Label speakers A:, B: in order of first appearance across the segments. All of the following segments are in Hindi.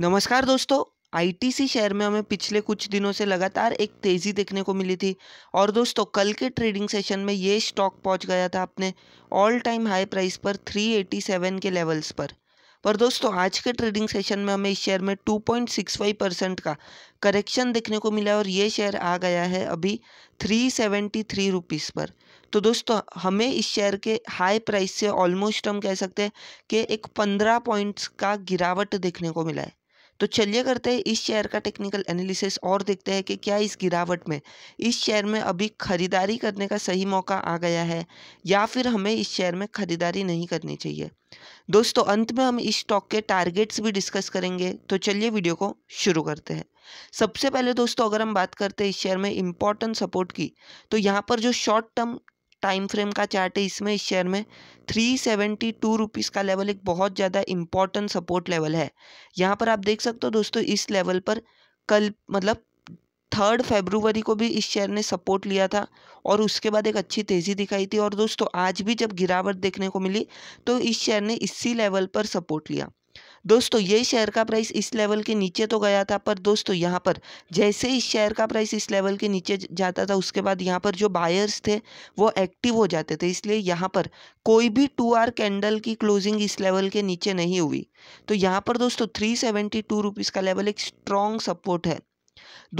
A: नमस्कार दोस्तों आईटीसी शेयर में हमें पिछले कुछ दिनों से लगातार एक तेज़ी देखने को मिली थी और दोस्तों कल के ट्रेडिंग सेशन में ये स्टॉक पहुंच गया था अपने ऑल टाइम हाई प्राइस पर 387 के लेवल्स पर पर दोस्तों आज के ट्रेडिंग सेशन में हमें इस शेयर में 2.65 परसेंट का करेक्शन देखने को मिला और ये शेयर आ गया है अभी थ्री सेवेंटी थ्री रुपीज़ पर तो दोस्तों हमें इस शेयर के हाई प्राइस से ऑलमोस्ट हम कह सकते हैं कि एक पंद्रह पॉइंट्स का गिरावट देखने को मिला है तो चलिए करते हैं इस शेयर का टेक्निकल एनालिसिस और देखते हैं कि क्या इस गिरावट में इस शेयर में अभी खरीदारी करने का सही मौका आ गया है या फिर हमें इस शेयर में खरीदारी नहीं करनी चाहिए दोस्तों अंत में हम इस स्टॉक के टारगेट्स भी डिस्कस करेंगे तो चलिए वीडियो को शुरू करते हैं सबसे पहले दोस्तों अगर हम बात करते हैं इस शेयर में इम्पोर्टेंट सपोर्ट की तो यहाँ पर जो शॉर्ट टर्म टाइम फ्रेम का चार्ट है इसमें इस शेयर में थ्री सेवेंटी टू रुपीज़ का लेवल एक बहुत ज़्यादा इंपॉर्टेंट सपोर्ट लेवल है यहाँ पर आप देख सकते हो दोस्तों इस लेवल पर कल मतलब थर्ड फेब्रुवरी को भी इस शेयर ने सपोर्ट लिया था और उसके बाद एक अच्छी तेज़ी दिखाई थी और दोस्तों आज भी जब गिरावट देखने को मिली तो इस शेयर ने इसी लेवल पर सपोर्ट लिया दोस्तों ये शेयर का प्राइस इस लेवल के नीचे तो गया था पर दोस्तों यहाँ पर जैसे इस शेयर का प्राइस इस लेवल के नीचे जाता था उसके बाद यहाँ पर जो बायर्स थे वो एक्टिव हो जाते थे इसलिए यहाँ पर कोई भी टू आर कैंडल की क्लोजिंग इस लेवल के नीचे नहीं हुई तो यहाँ पर दोस्तों थ्री सेवेंटी टू रुपीज़ का लेवल एक स्ट्रॉन्ग सपोर्ट है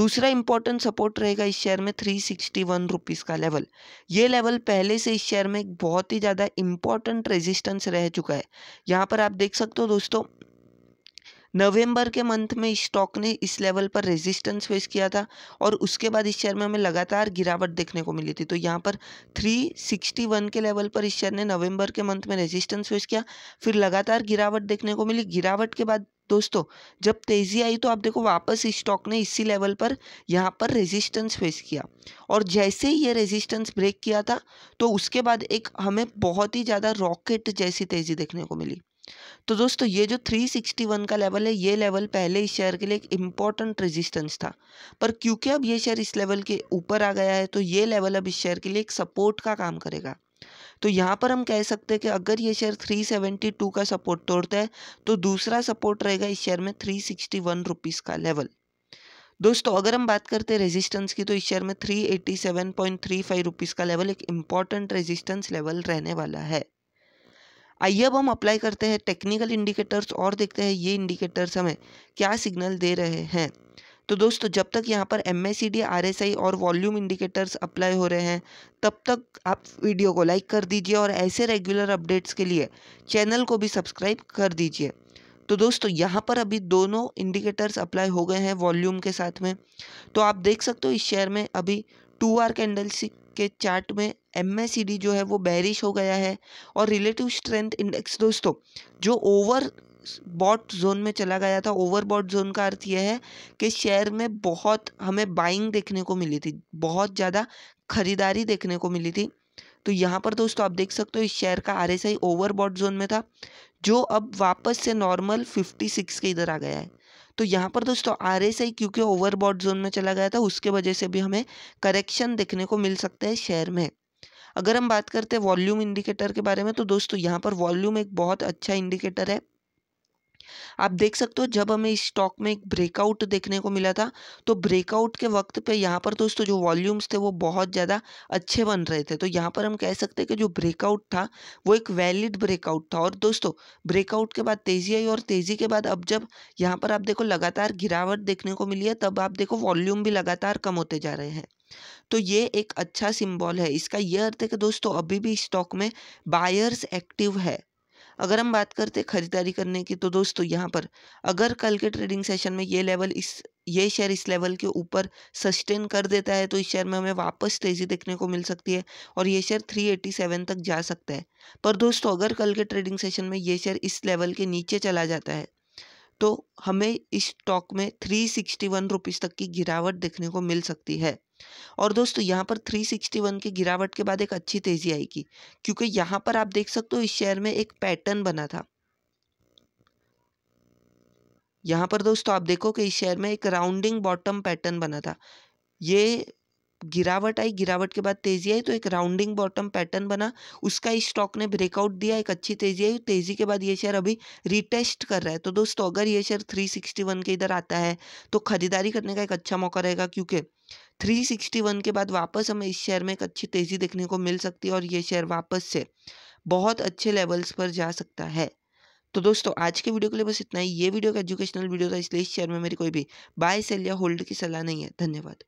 A: दूसरा इंपॉर्टेंट सपोर्ट रहेगा इस शेयर में थ्री सिक्सटी वन रुपीज़ का लेवल ये लेवल पहले से इस शेयर में बहुत ही ज़्यादा इंपॉर्टेंट रेजिस्टेंस रह चुका है यहाँ पर आप देख सकते हो दोस्तों नवंबर के मंथ में स्टॉक ने इस लेवल पर रेजिस्टेंस फेस किया था और उसके बाद इस शेयर में हमें लगातार गिरावट देखने को मिली थी तो यहाँ पर 361 के लेवल पर इस शेयर ने नवंबर के मंथ में रेजिस्टेंस फेस किया फिर लगातार गिरावट देखने को मिली गिरावट के बाद दोस्तों जब तेज़ी आई तो आप देखो वापस इस स्टॉक ने इसी लेवल पर यहाँ पर रेजिस्टेंस फेस किया और जैसे ही ये रेजिस्टेंस ब्रेक किया था तो उसके बाद एक हमें बहुत ही ज़्यादा रॉकेट जैसी तेज़ी देखने को मिली तो दोस्तों ये जो 361 का लेवल है ये लेवल पहले इस शेयर के लिए एक इम्पॉर्टेंट रेजिस्टेंस था पर क्योंकि अब ये शेयर इस लेवल के ऊपर आ गया है तो ये लेवल अब इस शेयर के लिए एक सपोर्ट का काम करेगा तो यहाँ पर हम कह सकते हैं कि अगर ये शेयर 372 का सपोर्ट तोड़ता है तो दूसरा सपोर्ट रहेगा इस शेयर में थ्री सिक्सटी का लेवल दोस्तों अगर हम बात करते हैं रेजिस्टेंस की तो इस शेयर में three eighty seven point three five का लेवल एक इम्पॉर्टेंट रेजिस्टेंस लेवल रहने वाला है आइए अब हम अप्लाई करते हैं टेक्निकल इंडिकेटर्स और देखते हैं ये इंडिकेटर्स हमें क्या सिग्नल दे रहे हैं तो दोस्तों जब तक यहाँ पर एम एस सी और वॉल्यूम इंडिकेटर्स अप्लाई हो रहे हैं तब तक आप वीडियो को लाइक कर दीजिए और ऐसे रेगुलर अपडेट्स के लिए चैनल को भी सब्सक्राइब कर दीजिए तो दोस्तों यहाँ पर अभी दोनों इंडिकेटर्स अप्लाई हो गए हैं वॉल्यूम के साथ में तो आप देख सकते हो इस शेयर में अभी टू आर कैंडल के चार्ट में एम जो है वो बैरिश हो गया है और रिलेटिव स्ट्रेंथ इंडेक्स दोस्तों जो ओवर बॉट जोन में चला गया था ओवर बॉट जोन का अर्थ यह है कि शेयर में बहुत हमें बाइंग देखने को मिली थी बहुत ज़्यादा खरीदारी देखने को मिली थी तो यहाँ पर दोस्तों आप देख सकते हो इस शेयर का R S I overbought zone में था जो अब वापस से नॉर्मल फिफ्टी सिक्स के इधर आ गया है तो यहाँ पर दोस्तों आर एस आई क्योंकि ओवरबॉट जोन में चला गया था उसके वजह से भी हमें करेक्शन देखने को मिल सकता है शेयर में अगर हम बात करते हैं वॉल्यूम इंडिकेटर के बारे में तो दोस्तों यहाँ पर वॉल्यूम एक बहुत अच्छा इंडिकेटर है आप देख सकते हो जब हमें इस स्टॉक में एक ब्रेकआउट देखने को मिला था तो ब्रेकआउट के वक्त पे यहाँ पर दोस्तों जो वॉल्यूम्स थे वो बहुत ज़्यादा अच्छे बन रहे थे तो यहाँ पर हम कह सकते हैं कि जो ब्रेकआउट था वो एक वैलिड ब्रेकआउट था और दोस्तों ब्रेकआउट के बाद तेज़ी आई और तेज़ी के बाद अब जब यहाँ पर आप देखो लगातार गिरावट देखने को मिली है तब आप देखो वॉल्यूम भी लगातार कम होते जा रहे हैं तो ये एक अच्छा सिंबल है इसका ये अर्थ है कि दोस्तों अभी भी स्टॉक में बायर्स एक्टिव है अगर हम बात करते खरीदारी करने की तो दोस्तों यहाँ पर अगर कल के ट्रेडिंग सेशन में ये लेवल इस ये शेयर इस लेवल के ऊपर सस्टेन कर देता है तो इस शेयर में हमें वापस तेज़ी देखने को मिल सकती है और ये शेयर 387 तक जा सकता है पर दोस्तों अगर कल के ट्रेडिंग सेशन में ये शेयर इस लेवल के नीचे चला जाता है तो हमें इस स्टॉक में थ्री सिक्सटी वन रुपीज़ तक की गिरावट देखने को मिल सकती है और दोस्तों यहाँ पर 361 की गिरावट के बाद एक अच्छी तेज़ी आएगी क्योंकि यहाँ पर आप देख सकते हो इस शेयर में एक पैटर्न बना था यहाँ पर दोस्तों आप देखो कि इस शेयर में एक राउंडिंग बॉटम पैटर्न बना था ये गिरावट आई गिरावट के बाद तेजी आई तो एक राउंडिंग बॉटम पैटर्न बना उसका स्टॉक ने ब्रेकआउट दिया एक अच्छी तेजी आई तेजी के बाद ये शेयर अभी रिटेस्ट कर रहा है तो दोस्तों अगर ये शेयर 361 के इधर आता है तो खरीदारी करने का एक अच्छा मौका रहेगा क्योंकि 361 के बाद वापस हमें इस शेयर में एक अच्छी तेज़ी देखने को मिल सकती है और ये शेयर वापस से बहुत अच्छे लेवल्स पर जा सकता है तो दोस्तों आज के वीडियो के लिए बस इतना ही ये वीडियो का एजुकेशनल वीडियो था इसलिए इस शेयर में मेरी कोई भी बाय सेल या होल्ड की सलाह नहीं है धन्यवाद